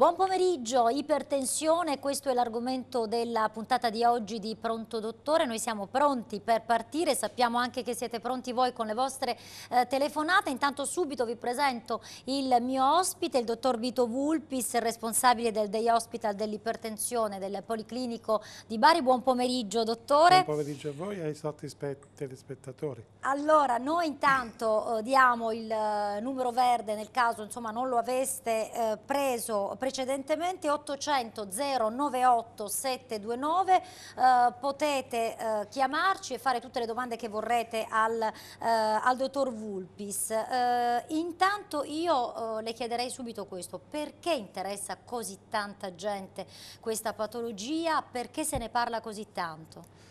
Buon pomeriggio, ipertensione, questo è l'argomento della puntata di oggi di Pronto Dottore, noi siamo pronti per partire, sappiamo anche che siete pronti voi con le vostre eh, telefonate, intanto subito vi presento il mio ospite, il dottor Vito Vulpis, responsabile del Day Hospital dell'ipertensione del Policlinico di Bari, buon pomeriggio dottore. Buon pomeriggio a voi e ai nostri telespettatori. Allora, noi intanto eh, diamo il eh, numero verde nel caso insomma, non lo aveste eh, preso, preso precedentemente 800 098 729 eh, potete eh, chiamarci e fare tutte le domande che vorrete al, eh, al dottor Vulpis eh, intanto io eh, le chiederei subito questo perché interessa così tanta gente questa patologia perché se ne parla così tanto?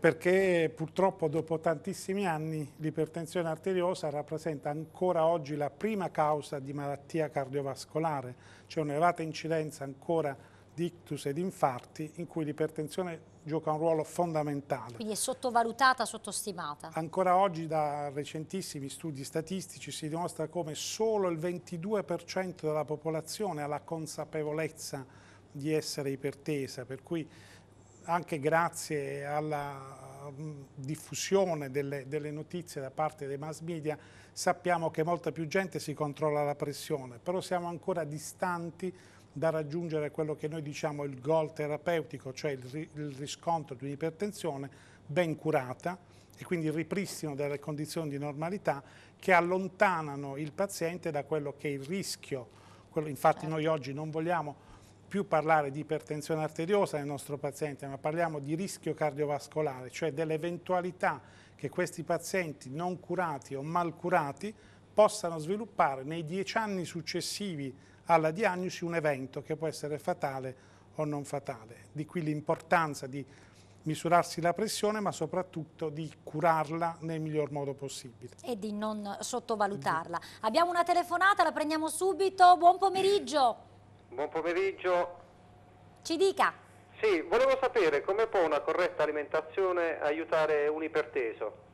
perché purtroppo dopo tantissimi anni l'ipertensione arteriosa rappresenta ancora oggi la prima causa di malattia cardiovascolare, c'è un'elevata incidenza ancora di ictus ed infarti in cui l'ipertensione gioca un ruolo fondamentale. Quindi è sottovalutata, sottostimata. Ancora oggi da recentissimi studi statistici si dimostra come solo il 22% della popolazione ha la consapevolezza di essere ipertesa, per cui anche grazie alla mm, diffusione delle, delle, notizie da parte dei mass media sappiamo che molta più gente si controlla la pressione, però siamo ancora distanti da raggiungere quello che noi diciamo il goal terapeutico, cioè il, il riscontro di un'ipertensione ben curata e quindi il ripristino delle condizioni di normalità che allontanano il paziente da quello che è il rischio. Quello, infatti certo. noi oggi non vogliamo più parlare di ipertensione arteriosa nel nostro paziente, ma parliamo di rischio cardiovascolare, cioè dell'eventualità che questi pazienti non curati o mal curati possano sviluppare nei dieci anni successivi alla diagnosi un evento che può essere fatale o non fatale. Di qui l'importanza di misurarsi la pressione ma soprattutto di curarla nel miglior modo possibile. E di non sottovalutarla. Abbiamo una telefonata, la prendiamo subito. Buon pomeriggio. Buon pomeriggio. Ci dica. Sì, volevo sapere come può una corretta alimentazione aiutare un iperteso?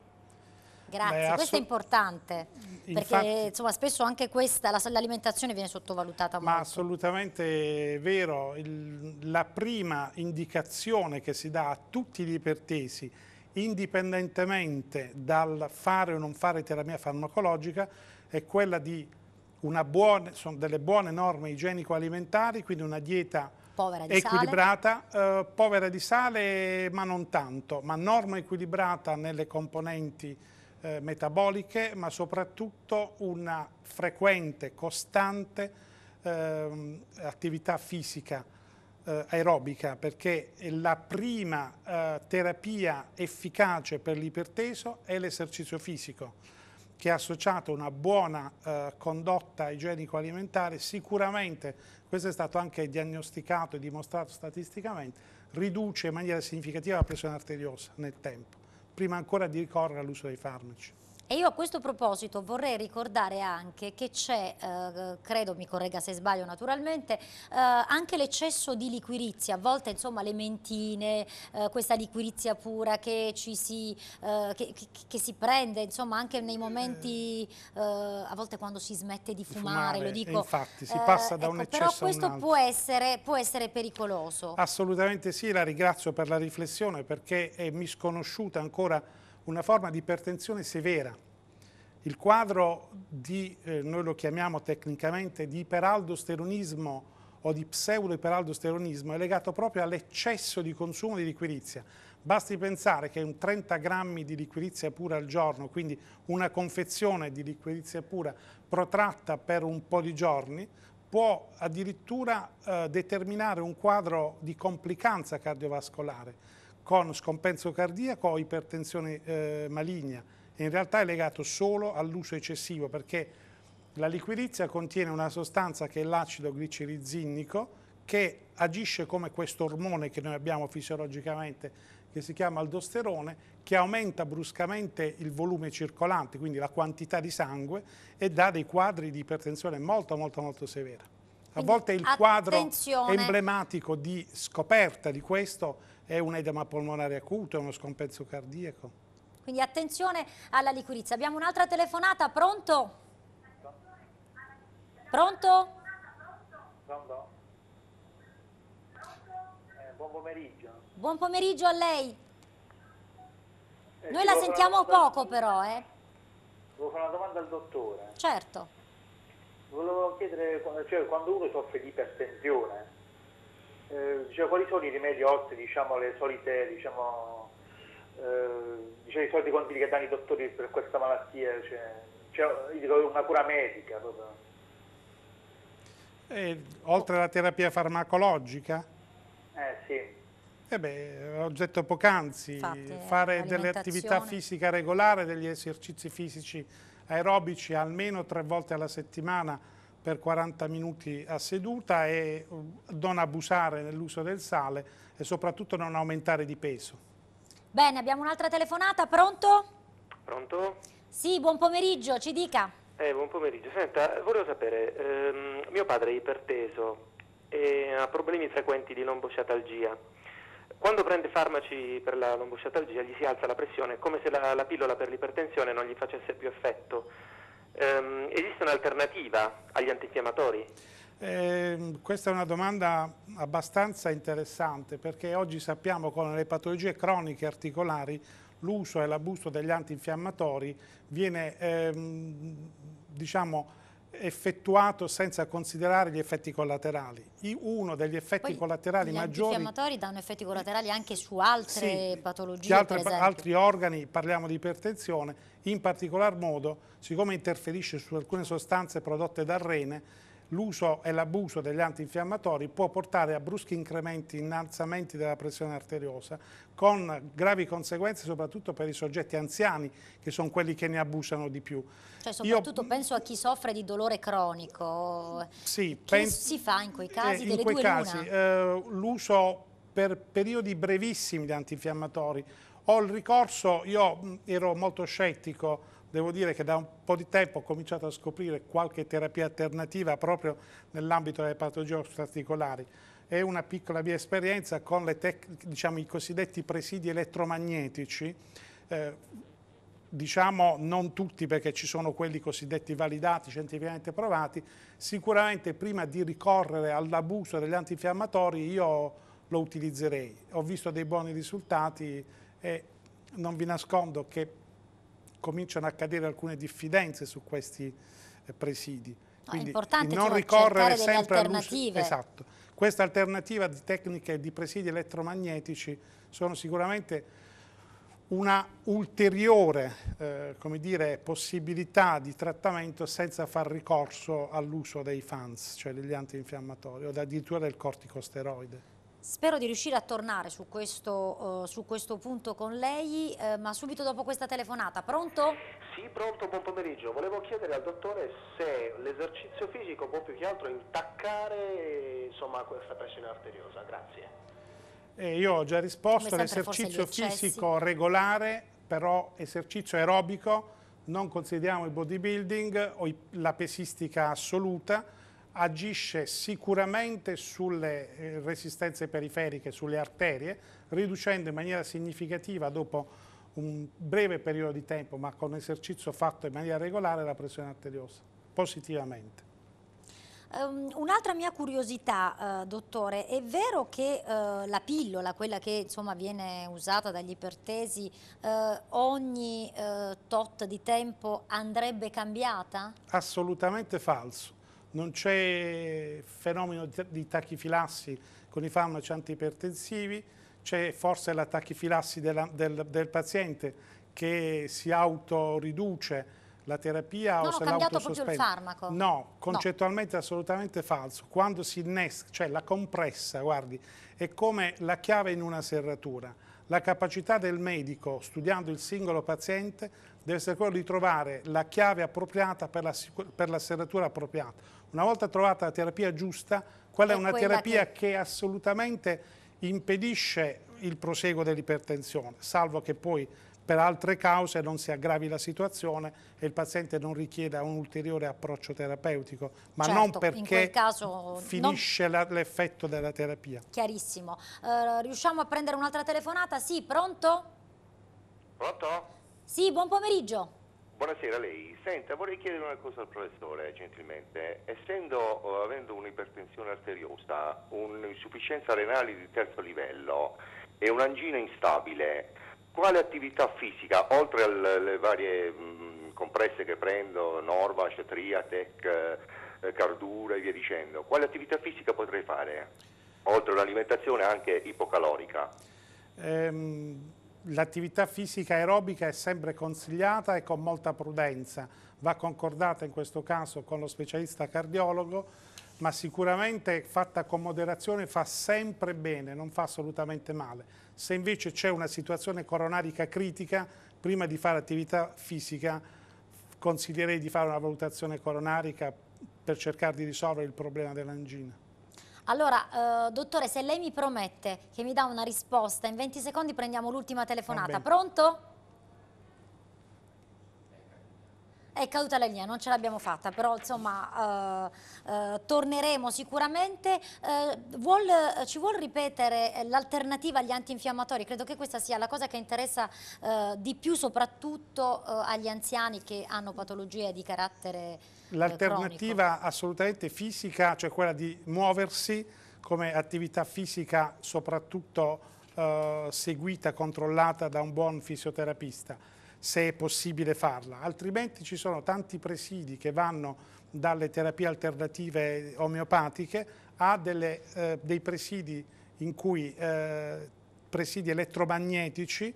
Grazie, Beh, questo è importante, infatti, perché insomma, spesso anche questa, l'alimentazione viene sottovalutata molto. Ma assolutamente vero, Il, la prima indicazione che si dà a tutti gli ipertesi, indipendentemente dal fare o non fare terapia farmacologica, è quella di buone, sono delle buone norme igienico-alimentari, quindi una dieta povera di equilibrata, eh, povera di sale ma non tanto, ma norma equilibrata nelle componenti eh, metaboliche, ma soprattutto una frequente, costante eh, attività fisica eh, aerobica, perché la prima eh, terapia efficace per l'iperteso è l'esercizio fisico che associato una buona eh, condotta igienico-alimentare, sicuramente, questo è stato anche diagnosticato e dimostrato statisticamente, riduce in maniera significativa la pressione arteriosa nel tempo, prima ancora di ricorrere all'uso dei farmaci. E io a questo proposito vorrei ricordare anche che c'è, eh, credo mi corregga se sbaglio naturalmente, eh, anche l'eccesso di liquirizia, a volte insomma le mentine, eh, questa liquirizia pura che ci si, eh, che, che si, prende insomma anche nei momenti, eh, a volte quando si smette di fumare, fumare lo dico. Infatti si eh, passa da ecco, un eccesso Però questo può essere, può essere pericoloso. Assolutamente sì, la ringrazio per la riflessione perché è misconosciuta ancora una forma di ipertensione severa. Il quadro di, eh, noi lo chiamiamo tecnicamente, di iperaldosteronismo o di pseudoiperaldosteronismo è legato proprio all'eccesso di consumo di liquirizia. Basti pensare che un 30 grammi di liquirizia pura al giorno, quindi una confezione di liquirizia pura protratta per un po' di giorni, può addirittura eh, determinare un quadro di complicanza cardiovascolare con scompenso cardiaco o ipertensione eh, maligna. In realtà è legato solo all'uso eccessivo perché la liquirizia contiene una sostanza che è l'acido glicerizinnico che agisce come questo ormone che noi abbiamo fisiologicamente che si chiama aldosterone che aumenta bruscamente il volume circolante, quindi la quantità di sangue e dà dei quadri di ipertensione molto molto molto severa a volte il quadro emblematico di scoperta di questo è un edema polmonare acuto, è uno scompenso cardiaco. Quindi attenzione alla liquirizia. Abbiamo un'altra telefonata, pronto? Pronto? Pronto? Eh, buon pomeriggio. Buon pomeriggio a lei. Eh, Noi la sentiamo poco però, eh. Devo fare una domanda al dottore. Certo chiedere, cioè, quando uno soffre di ipertensione, eh, cioè, quali sono i rimedi oltre diciamo, le solite, diciamo, eh, cioè, i soliti consigli che danno i dottori per questa malattia? Cioè, cioè una cura medica proprio. E, eh, oltre alla terapia farmacologica? Eh sì. Eh beh, ho detto poc'anzi, eh, fare delle attività fisiche regolari, degli esercizi fisici aerobici almeno tre volte alla settimana per 40 minuti a seduta e mm, non abusare nell'uso del sale e soprattutto non aumentare di peso. Bene, abbiamo un'altra telefonata, pronto? Pronto? Sì, buon pomeriggio, ci dica. Eh, buon pomeriggio. Senta, volevo sapere, ehm, mio padre è iperteso e ha problemi frequenti di lombosciatalgia. Quando prende farmaci per la lombosciatalgia gli si alza la pressione, come se la, la pillola per l'ipertensione non gli facesse più effetto ehm, esiste un'alternativa agli antinfiammatori? Eh, questa è una domanda abbastanza interessante perché oggi sappiamo con le patologie croniche articolari l'uso e l'abuso degli antinfiammatori viene ehm, diciamo, effettuato senza considerare gli effetti collaterali. Uno degli effetti Poi collaterali gli maggiori... Gli antinfiammatori danno effetti collaterali anche su altre sì, patologie, altre, altri organi, parliamo di ipertensione, in particolar modo, siccome interferisce su alcune sostanze prodotte dal rene, l'uso e l'abuso degli antinfiammatori può portare a bruschi incrementi, innalzamenti della pressione arteriosa con gravi conseguenze soprattutto per i soggetti anziani che sono quelli che ne abusano di più. Cioè soprattutto Io, penso a chi soffre di dolore cronico, sì, che si fa in quei eh, casi? Eh, in quei casi eh, l'uso per periodi brevissimi di antinfiammatori o il ricorso, io ero molto scettico devo dire che da un po' di tempo ho cominciato a scoprire qualche terapia alternativa proprio nell'ambito delle patologie osteoarticolari È una piccola mia esperienza con diciamo, i cosiddetti presidi elettromagnetici eh, diciamo non tutti perché ci sono quelli cosiddetti validati, scientificamente provati, sicuramente prima di ricorrere all'abuso degli antinfiammatori io lo utilizzerei. Ho visto dei buoni risultati e non vi nascondo che cominciano a cadere alcune diffidenze su questi eh, presidi. Quindi no, non ricorrere sempre alternative. Esatto. Questa alternativa di tecniche di presidi elettromagnetici sono sicuramente una ulteriore eh, dire, possibilità di trattamento senza far ricorso all'uso dei FANS, cioè degli antinfiammatori o addirittura del corticosteroide. Spero di riuscire a tornare su questo, uh, su questo punto con lei, uh, ma subito dopo questa telefonata. Pronto? Sì, pronto, buon pomeriggio. Volevo chiedere al dottore se l'esercizio fisico può più che altro intaccare insomma, questa pressione arteriosa. Grazie. Eh, io ho già risposto, l'esercizio fisico regolare, però esercizio aerobico, non consideriamo il bodybuilding o la pesistica assoluta, agisce sicuramente sulle eh, resistenze periferiche, sulle arterie, riducendo in maniera significativa dopo un breve periodo di tempo, ma con esercizio fatto in maniera regolare, la pressione arteriosa, positivamente. Um, un'altra mia curiosità, uh, dottore, è vero che uh, la pillola, quella che insomma, viene usata dagli ipertesi, uh, ogni tot di tempo andrebbe cambiata? Assolutamente falso non c'è fenomeno di tachifilassi con i farmaci antipertensivi, c'è forse la tachifilassi della, del, del, paziente che si autoriduce la terapia no, o se l'autosospende. No, concettualmente no. assolutamente falso. Quando si innesca, cioè la compressa, guardi, è come la chiave in una serratura la capacità del medico, studiando il singolo paziente, deve essere quella di trovare la chiave appropriata per la, per la serratura appropriata. Una volta trovata la terapia giusta, quella è, è una quella terapia che... che assolutamente impedisce il proseguo dell'ipertensione, salvo che poi per altre cause non si aggravi la situazione e il paziente non richieda un ulteriore approccio terapeutico, ma certo, non perché caso, finisce non... l'effetto della terapia. Chiarissimo. Uh, riusciamo a prendere un'altra telefonata? Sì, pronto? Pronto? Sì, buon pomeriggio. Buonasera a lei. Senta, vorrei chiedere una cosa al professore, gentilmente. Essendo, eh, avendo un'ipertensione arteriosa, un'insufficienza renale di terzo livello e un'angina instabile, quale attività fisica, oltre alle varie mh, mm, compresse che prendo, Norvash, Triatec, eh, Cardura e via dicendo, quale attività fisica potrei fare? Oltre all'alimentazione anche ipocalorica. Ehm, l'attività fisica aerobica è sempre consigliata e con molta prudenza, va concordata in questo caso con lo specialista cardiologo ma sicuramente fatta con moderazione fa sempre bene, non fa assolutamente male. Se invece c'è una situazione coronarica critica, prima di fare attività fisica consiglierei di fare una valutazione coronarica per cercare di risolvere il problema dell'angina. Allora, eh, dottore, se lei mi promette che mi dà una risposta, in 20 secondi prendiamo l'ultima telefonata. Pronto? È caduta la linea, non ce l'abbiamo fatta, però insomma eh, eh, torneremo sicuramente. Eh, vuol, ci vuol ripetere eh, l'alternativa agli antinfiammatori? Credo che questa sia la cosa che interessa eh, di più soprattutto eh, agli anziani che hanno patologie di carattere L'alternativa assolutamente fisica, cioè quella di muoversi come attività fisica soprattutto seguita, controllata da un buon fisioterapista se è possibile farla, altrimenti ci sono tanti presidi che vanno dalle terapie alternative omeopatiche a delle, eh, dei presidi in cui eh, presidi elettromagnetici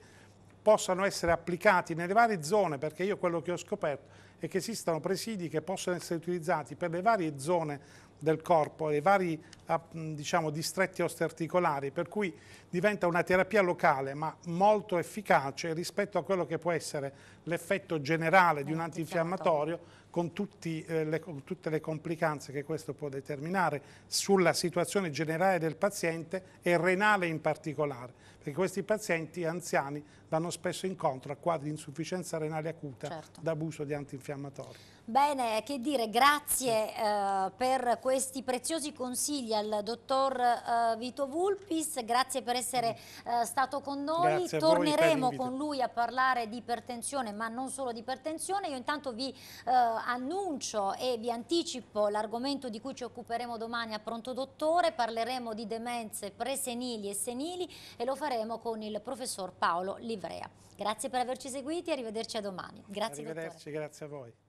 possano essere applicati nelle varie zone, perché io quello che ho scoperto e che esistano presidi che possono essere utilizzati per le varie zone del corpo, i vari ah, diciamo, distretti ostearticolari, per cui diventa una terapia locale ma molto efficace rispetto a quello che può essere l'effetto generale di un eh, antinfiammatorio certo. con, tutti, eh, le, con tutte le complicanze che questo può determinare sulla situazione generale del paziente e renale in particolare, perché questi pazienti anziani vanno spesso incontro a quadri di insufficienza renale acuta certo. d'abuso di antinfiammatorio antinfiammatorio. Bene, che dire, grazie eh, per questi preziosi consigli al dottor eh, Vito Vulpis, grazie per essere eh, stato con noi, torneremo con lui a parlare di ipertensione ma non solo di ipertensione, io intanto vi eh, annuncio e vi anticipo l'argomento di cui ci occuperemo domani a Pronto Dottore, parleremo di demenze presenili e senili e lo faremo con il professor Paolo Livrea. Grazie per averci seguiti e arrivederci a domani. Grazie, arrivederci, dottore. grazie a voi.